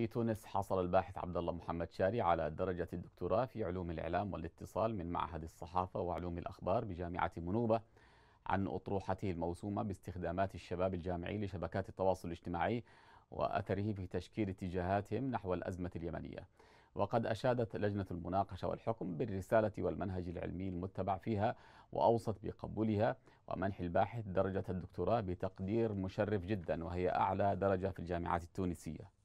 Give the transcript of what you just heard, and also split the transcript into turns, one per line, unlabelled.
في تونس حصل الباحث عبد الله محمد شاري على درجة الدكتوراه في علوم الإعلام والاتصال من معهد الصحافة وعلوم الأخبار بجامعة منوبة عن أطروحته الموسومة باستخدامات الشباب الجامعي لشبكات التواصل الاجتماعي وأثره في تشكيل اتجاهاتهم نحو الأزمة اليمنية وقد أشادت لجنة المناقشة والحكم بالرسالة والمنهج العلمي المتبع فيها وأوصت بقبولها ومنح الباحث درجة الدكتوراه بتقدير مشرف جدا وهي أعلى درجة في الجامعات التونسية